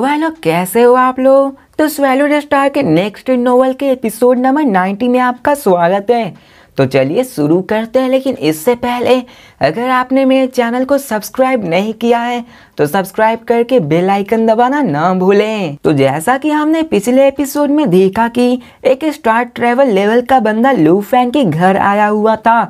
वेलो कैसे हो आप लोग तो स्वेलो स्टार के नेक्स्ट नोवेल के एपिसोड नंबर 90 में आपका स्वागत है तो चलिए शुरू करते हैं लेकिन इससे पहले अगर आपने मेरे चैनल को सब्सक्राइब नहीं किया है तो सब्सक्राइब करके बेल आइकन दबाना ना भूलें तो जैसा कि हमने पिछले एपिसोड में देखा कि एक स्टार ट्रेवल लेवल का बंदा लू फैंग के घर आया हुआ था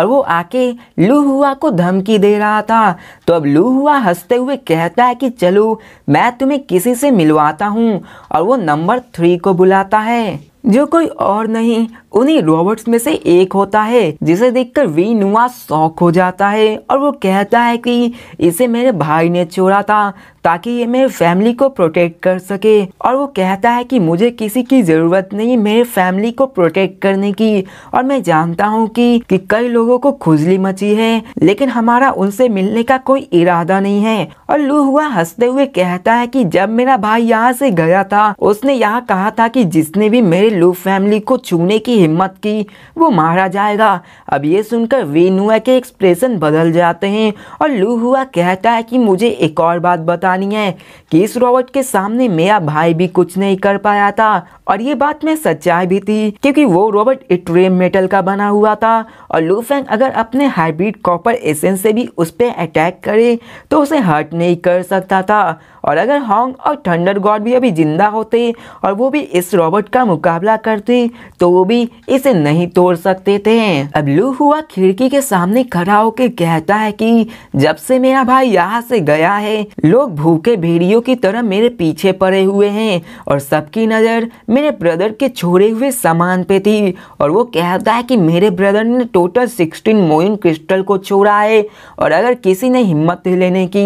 और वो आके लू हुआ को धमकी दे रहा था तो अब लू हुआ हंसते हुए कहता है कि चलो मैं तुम्हें किसी से मिलवाता हूँ और वो नंबर थ्री को बुलाता है जो कोई और नहीं उन्हीं रोबोट्स में से एक होता है जिसे देखकर वीनुआ शौक हो जाता है और वो कहता है कि इसे मेरे भाई ने चोरा था ताकि ये मेरे फैमिली को प्रोटेक्ट कर सके और वो कहता है कि मुझे किसी की ज़रूरत नहीं मेरे फैमिली को प्रोटेक्ट करने की और मैं जानता हूँ कि, कि कई लोगों को खुजली मची है लेकिन हमारा उनसे मिलने का कोई इरादा नहीं है और लू हुआ हंसते हुए कहता है कि जब मेरा भाई यहाँ से गया था उसने यहाँ कहा था कि जिसने भी मेरे लू फैमिली को छूने की हिम्मत की वो मारा जाएगा अब ये सुनकर वेनुआ के एक्सप्रेशन बदल जाते हैं और लूहुआ कहता है कि मुझे एक और बात बतानी है कि इस रॉबर्ट के सामने मेरा भाई भी कुछ नहीं कर पाया था और ये बात में सच्चाई भी थी क्योंकि वो रॉबर्ट इट्रेम मेटल का बना हुआ था और लूफेंग अगर अपने हाइब्रिड कॉपर एसेंस से भी उस पर अटैक करे तो उसे हर्ट नहीं कर सकता था और अगर हॉन्ग और थंडर गॉड भी अभी ज़िंदा होते और वो भी इस रॉबर्ट का मुकाबला करते तो वो भी इसे नहीं तोड़ सकते थे अब लू हुआ खिड़की के सामने खड़ा होकर कहता है कि जब से मेरा भाई यहाँ से गया है लोग भूखे भेड़ियों की तरह मेरे पीछे पड़े हुए हैं और सबकी नज़र मेरे ब्रदर के छोड़े हुए सामान पे थी और वो कहता है कि मेरे ब्रदर ने टोटल सिक्सटीन मोइन क्रिस्टल को छोड़ा है और अगर किसी ने हिम्मत लेने की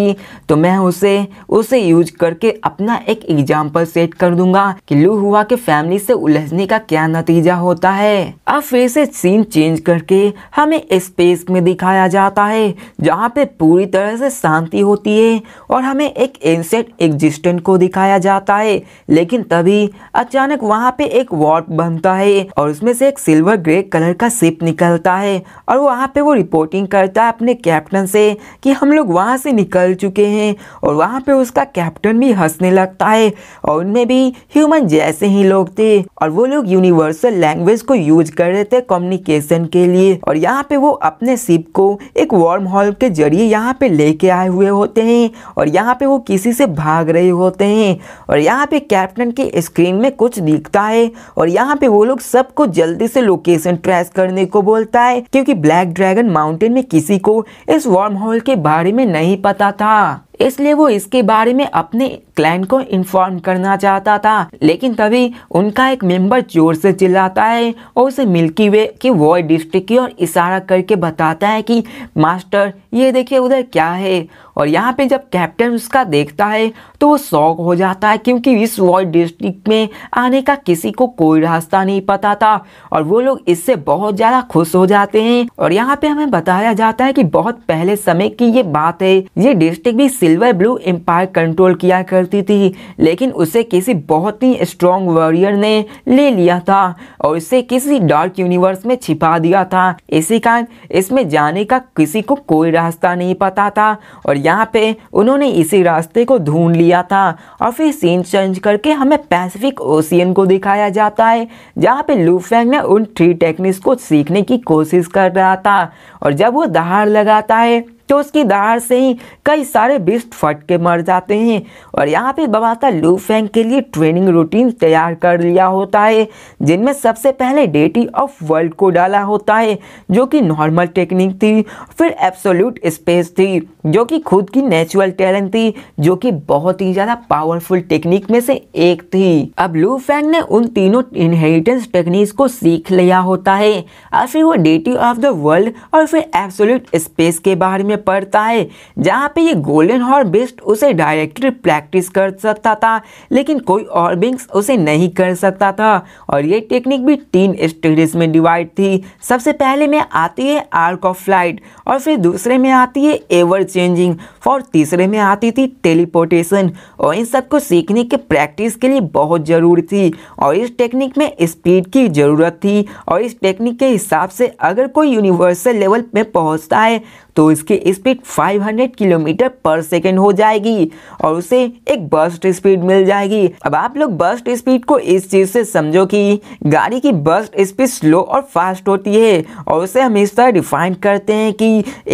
तो मैं उसे उसे यूज करके अपना एक एग्जाम्पल सेट कर दूंगा की लू हुआ के फैमिली से उलझने का क्या नतीजा होता है है अब फिर से सीन चेंज करके हमें स्पेस में दिखाया जाता है जहाँ पे पूरी तरह से शांति होती है और हमें एक एंसेट एग्जिस्टेंट को दिखाया जाता है लेकिन तभी अचानक वहाँ पे एक वॉर्प बनता है और उसमें से एक सिल्वर ग्रे कलर का सिप निकलता है और वहाँ पे वो रिपोर्टिंग करता है अपने कैप्टन से कि हम लोग वहाँ से निकल चुके हैं और वहाँ पे उसका कैप्टन भी हंसने लगता है और उनमें भी ह्यूमन जैसे ही लोग थे और वो लोग यूनिवर्सल लैंग्वेज उसको यूज कर रहे थे कम्युनिकेशन के लिए और यहाँ पे वो अपने शिप को एक वार्म हॉल के जरिए यहाँ पे लेके आए हुए होते हैं और यहाँ पे वो किसी से भाग रहे होते हैं और यहाँ पे कैप्टन के स्क्रीन में कुछ दिखता है और यहाँ पे वो लोग सबको जल्दी से लोकेशन ट्रेस करने को बोलता है क्योंकि ब्लैक ड्रैगन माउंटेन में किसी को इस वार्म हॉल के बारे में नहीं पता था इसलिए वो इसके बारे में अपने क्लाइंट को इन्फॉर्म करना चाहता था लेकिन तभी उनका एक मेंबर जोर से चिल्लाता है और उसे मिल्की वे की वो डिस्ट्रिक्ट की ओर इशारा करके बताता है कि मास्टर ये देखिए उधर क्या है और यहाँ पे जब कैप्टन उसका देखता है तो वो शौक हो जाता है क्योंकि इस वॉय डिस्ट्रिक्ट में आने का किसी को कोई रास्ता नहीं पता था और वो लोग इससे बहुत ज़्यादा खुश हो जाते हैं और यहाँ पे हमें बताया जाता है कि बहुत पहले समय की ये बात है ये डिस्ट्रिक्ट भी सिल्वर ब्लू एम्पायर कंट्रोल किया करती थी लेकिन उसे किसी बहुत ही स्ट्रॉन्ग वॉरियर ने ले लिया था और इसे किसी डार्क यूनिवर्स में छिपा दिया था इसी कारण इसमें जाने का किसी को कोई रास्ता नहीं पता था और यहाँ पे उन्होंने इसी रास्ते को ढूंढ लिया था और फिर सीन चेंज करके हमें पैसिफिक ओशियन को दिखाया जाता है जहाँ पे लूफेंग ने उन थ्री टेक्निक्स को सीखने की कोशिश कर रहा था और जब वो दहाड़ लगाता है तो उसकी दहाड़ से ही कई सारे बिस्ट फट के मर जाते हैं और यहाँ पे बबाता लू फेंग के लिए ट्रेनिंग रूटीन तैयार कर लिया होता है जिनमें सबसे पहले डेटी ऑफ वर्ल्ड को डाला होता है जो कि नॉर्मल टेक्निक थी फिर एब्सोल्यूट स्पेस थी जो कि खुद की नेचुरल टैलेंट थी जो कि बहुत ही ज़्यादा पावरफुल टेक्निक में से एक थी अब लू फैंग ने उन तीनों इनहेरिटेंस टेक्निक को सीख लिया होता है और फिर वो डेटी ऑफ द वर्ल्ड और फिर एब्सोल्यूट स्पेस के बारे में में पड़ता है जहाँ पे ये गोल्डन हॉर बेस्ट उसे डायरेक्टली प्रैक्टिस कर सकता था लेकिन कोई और बिंग्स उसे नहीं कर सकता था और ये टेक्निक भी तीन स्टेजेस में डिवाइड थी सबसे पहले में आती है आर्क ऑफ फ्लाइट और फिर दूसरे में आती है एवर चेंजिंग और तीसरे में आती थी टेलीपोर्टेशन और इन सबको सीखने के प्रैक्टिस के लिए बहुत ज़रूरी थी और इस टेक्निक में स्पीड की ज़रूरत थी और इस टेक्निक के हिसाब से अगर कोई यूनिवर्सल लेवल में पहुंचता है तो इसकी स्पीड 500 किलोमीटर पर सेकेंड हो जाएगी और उसे एक बस्ट स्पीड मिल जाएगी अब आप लोग बस्ट स्पीड को इस चीज़ से समझो कि गाड़ी की बस्ट स्पीड स्लो और फास्ट होती है और उसे हम इस तरह डिफाइन करते हैं कि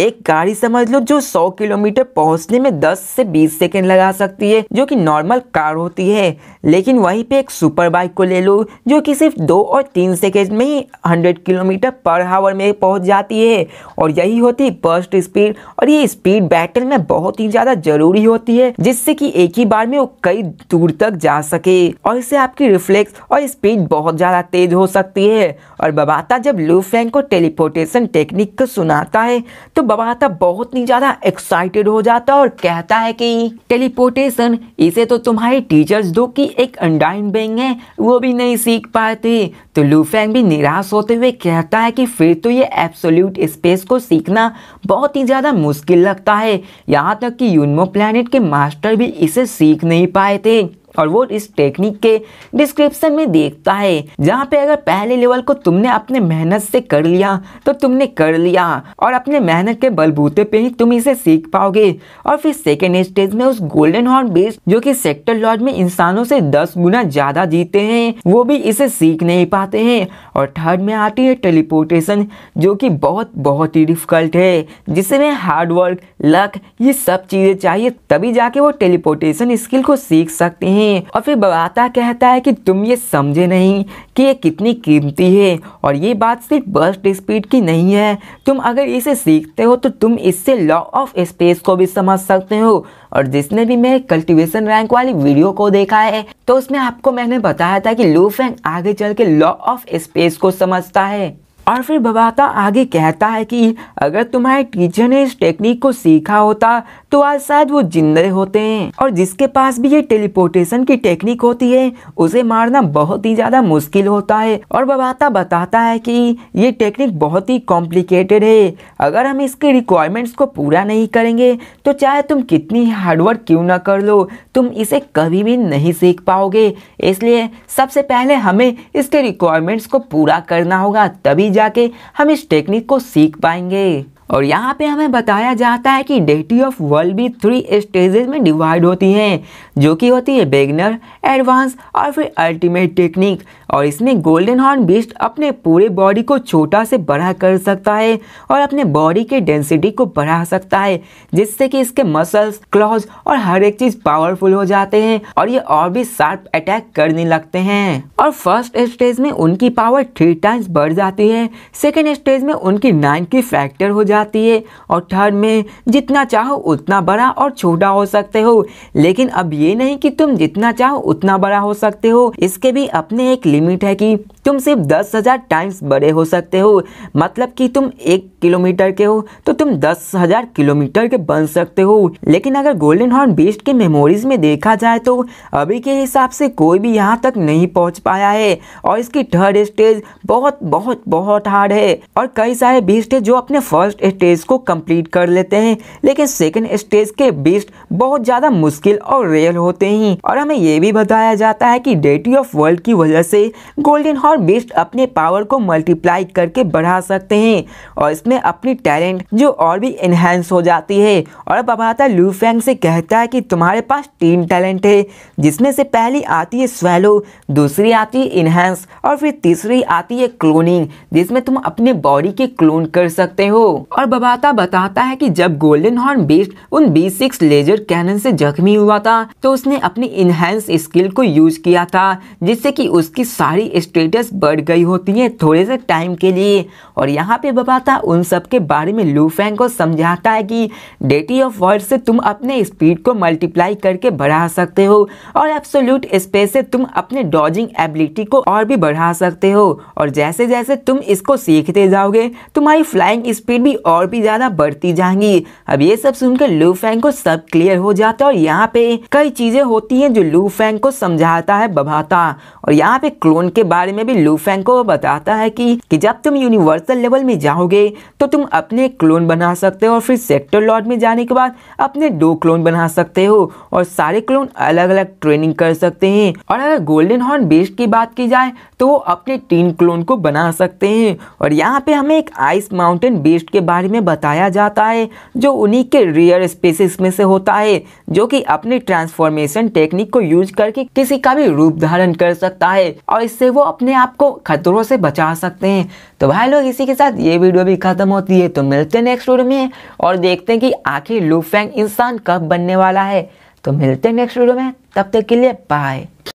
एक गाड़ी समझ लो जो 100 किलोमीटर पहुंचने में 10 से 20 सेकेंड लगा सकती है जो कि नॉर्मल कार होती है लेकिन वहीं पे एक सुपर बाइक को ले लो जो कि सिर्फ दो और तीन सेकेंड में ही हंड्रेड किलोमीटर पर आवर में पहुँच जाती है और यही होती है बस्ट फास्ट स्पीड और ये स्पीड बैटल में बहुत ही ज्यादा जरूरी होती है जिससे कि एक ही बार में वो कई दूर तक जा सके और इससे आपकी रिफ्लेक्स और स्पीड बहुत ज्यादा तेज हो सकती है और बबाता जब लू फैंग को टेलीपोर्टेशन टेक्निक को सुनाता है तो बबाता बहुत ही ज्यादा एक्साइटेड हो जाता है और कहता है कि टेलीपोर्टेशन इसे तो तुम्हारे टीचर्स दो की एक अंडाइन बैंग है वो भी नहीं सीख पाते तो लूफेंग भी निराश होते हुए कहता है कि फिर तो ये एब्सोल्यूट स्पेस को सीखना बहुत बहुत ही ज़्यादा मुश्किल लगता है यहाँ तक कि यूनमो प्लानट के मास्टर भी इसे सीख नहीं पाए थे और वो इस टेक्निक के डिस्क्रिप्शन में देखता है जहाँ पे अगर पहले लेवल को तुमने अपने मेहनत से कर लिया तो तुमने कर लिया और अपने मेहनत के बलबूते पे ही तुम इसे सीख पाओगे और फिर सेकेंड स्टेज में उस गोल्डन हॉर्न बेस जो कि सेक्टर लॉज में इंसानों से दस गुना ज्यादा जीते हैं वो भी इसे सीख नहीं पाते हैं और थर्ड में आती है टेलीपोर्टेशन जो कि बहुत बहुत ही डिफिकल्ट है जिसमें हार्डवर्क लक ये सब चीज़ें चाहिए तभी जाके वो टेलीपोर्टेशन स्किल को सीख सकते हैं हैं और फिर बराता कहता है कि तुम ये समझे नहीं कि ये कितनी कीमती है और ये बात सिर्फ बर्स्ट स्पीड की नहीं है तुम अगर इसे सीखते हो तो तुम इससे लॉ ऑफ स्पेस को भी समझ सकते हो और जिसने भी मेरे कल्टीवेशन रैंक वाली वीडियो को देखा है तो उसमें आपको मैंने बताया था कि लू फैंग आगे चल के लॉ ऑफ स्पेस को समझता है और फिर बबाता आगे कहता है कि अगर तुम्हारे टीचर ने इस टेक्निक को सीखा होता तो आज शायद वो जिंदे होते हैं और जिसके पास भी ये टेलीपोर्टेशन की टेक्निक होती है उसे मारना बहुत ही ज्यादा मुश्किल होता है और बबाता बताता है कि ये टेक्निक बहुत ही कॉम्प्लिकेटेड है अगर हम इसके रिक्वायरमेंट्स को पूरा नहीं करेंगे तो चाहे तुम कितनी हार्डवर्क क्यों ना कर लो तुम इसे कभी भी नहीं सीख पाओगे इसलिए सबसे पहले हमें इसके रिक्वायरमेंट्स को पूरा करना होगा तभी जाके हम इस टेक्निक को सीख पाएंगे और यहाँ पे हमें बताया जाता है कि डेटी ऑफ वर्ल्ड भी थ्री स्टेजेस में डिवाइड होती हैं जो कि होती है बेगनर एडवांस और फिर अल्टीमेट टेक्निक और इसमें गोल्डन हॉर्न बीस्ट अपने पूरे बॉडी को छोटा से बड़ा कर सकता है और अपने बॉडी के डेंसिटी को बढ़ा सकता है जिससे कि इसके मसल्स क्लॉज और हर एक चीज़ पावरफुल हो जाते हैं और ये और भी शार्प अटैक करने लगते हैं और फर्स्ट स्टेज में उनकी पावर थ्री टाइम्स बढ़ जाती है सेकेंड स्टेज में उनकी नाइन की फैक्टर हो जाती जाती है और थर्ड में जितना चाहो उतना बड़ा और छोटा हो सकते हो लेकिन अब ये नहीं कि तुम जितना चाहो उतना बड़ा हो सकते हो इसके भी अपने एक लिमिट है कि तुम सिर्फ दस हज़ार टाइम्स बड़े हो सकते हो मतलब कि तुम एक किलोमीटर के हो तो तुम दस हज़ार किलोमीटर के बन सकते हो लेकिन अगर गोल्डन हॉर्न बीस्ट के मेमोरीज में देखा जाए तो अभी के हिसाब से कोई भी यहाँ तक नहीं पहुँच पाया है और इसकी थर्ड स्टेज बहुत बहुत बहुत हार्ड है और कई सारे बीस्ट है जो अपने फर्स्ट स्टेज को कम्प्लीट कर लेते हैं लेकिन सेकेंड स्टेज के बीस्ट बहुत ज़्यादा मुश्किल और रेयर होते हैं और हमें ये भी बताया जाता है कि डेटी ऑफ वर्ल्ड की वजह से गोल्डन हॉर्न और बेस्ट अपने पावर को मल्टीप्लाई करके बढ़ा सकते हैं और इसमें अपनी टैलेंट जो और भी एनहेंस हो जाती है और अब आता लू फैंग से कहता है कि तुम्हारे पास तीन टैलेंट है जिसमें से पहली आती है स्वेलो दूसरी आती है इनहेंस और फिर तीसरी आती है क्लोनिंग जिसमें तुम अपने बॉडी के क्लोन कर सकते हो और बबाता बताता है कि जब गोल्डन हॉर्न बेस्ट उन बी सिक्स लेजर कैनन से जख्मी हुआ था तो उसने अपनी इनहेंस स्किल को यूज किया था जिससे कि उसकी सारी स्टेटस बस बढ़ गई होती है थोड़े से टाइम के लिए और यहाँ पे बबाता उन सब के बारे में लूफेंग को समझाता है कि डेटी ऑफ वर्ड से तुम अपने स्पीड को मल्टीप्लाई करके बढ़ा सकते हो और एब्सोल्यूट स्पेस से तुम अपने डॉजिंग एबिलिटी को और भी बढ़ा सकते हो और जैसे जैसे तुम इसको सीखते जाओगे तुम्हारी फ्लाइंग स्पीड भी और भी ज़्यादा बढ़ती जाएंगी अब ये सब सुनकर लूफेंग को सब क्लियर हो जाता है और यहाँ पे कई चीज़ें होती हैं जो लूफेंग को समझाता है बभाता और यहाँ पे क्लोन के बारे में भी लूफेन को बताता है कि कि जब तुम यूनिवर्सल लेवल में जाओगे तो तुम अपने क्लोन बना सकते हो और फिर सेक्टर लॉर्ड में जाने के बाद अपने दो क्लोन बना सकते हो और सारे क्लोन अलग अलग ट्रेनिंग कर सकते हैं और अगर गोल्डन हॉर्न बेस्ट की बात की जाए तो वो अपने तीन क्लोन को बना सकते हैं और यहाँ पे हमें एक आइस माउंटेन बेस्ट के बारे में बताया जाता है जो उन्हीं के रियर स्पेसिस में से होता है जो कि अपने ट्रांसफॉर्मेशन टेक्निक को यूज करके किसी का भी रूप धारण कर सकता है और इससे वो अपने आपको खतरों से बचा सकते हैं तो भाई लोग इसी के साथ ये वीडियो भी खत्म होती है तो मिलते हैं नेक्स्ट वीडियो में और देखते हैं कि आखिर लूफेंग इंसान कब बनने वाला है तो मिलते हैं नेक्स्ट वीडियो में तब तक के लिए बाय